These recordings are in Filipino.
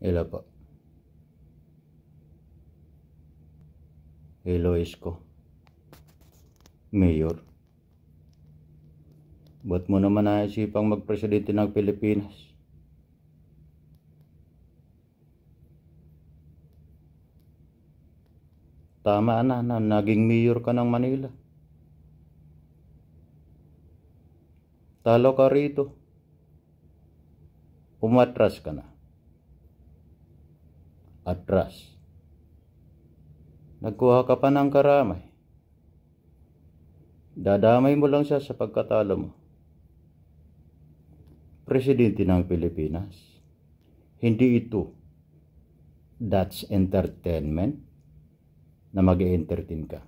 Hello po. Hello Isko. Mayor. Ba't mo naman naisipang magpresidente ng Pilipinas? Tama na na naging mayor ka ng Manila. Talo ka rito. Umatras ka na atras. Nagkuha ka pa ng karamay. Dadamay mo lang siya sa pagkatalo mo. Presidente ng Pilipinas. Hindi ito. That's entertainment na mag entertain ka.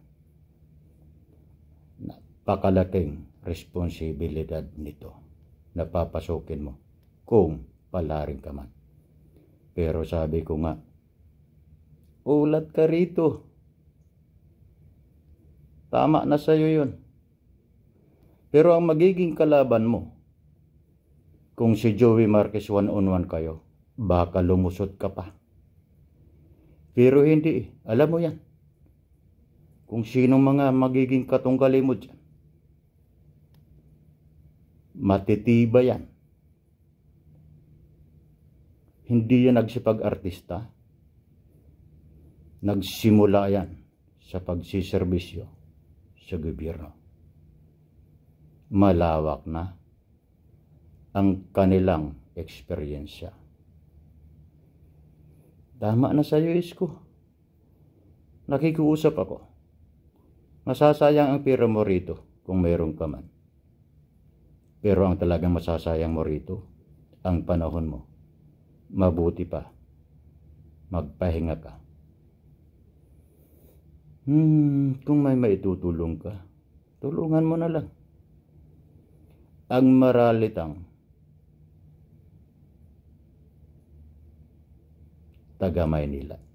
Napakalaking responsibilidad nito na papasukin mo kung palaring ka man. Pero sabi ko nga, ulat ka rito. Tama na sa'yo yun. Pero ang magiging kalaban mo, kung si Joey Marquez 1 on 1 kayo, baka lumusot ka pa. Pero hindi eh. Alam mo yan. Kung sino mga magiging katunggali mo dyan. Matitiba yan. Hindi yan nagsipag-artista nagsimula yan sa pagsiservisyo sa gobyerno. Malawak na ang kanilang eksperyensya. Tama na sa iyo, Isko. Nakikiusap ako. Masasayang ang pera mo rito kung mayroon ka man. Pero ang talagang masasayang mo rito, ang panahon mo. Mabuti pa. Magpahinga ka. Hmm, kung may maitutulong ka, tulungan mo na lang. Ang maralitang taga Maynila.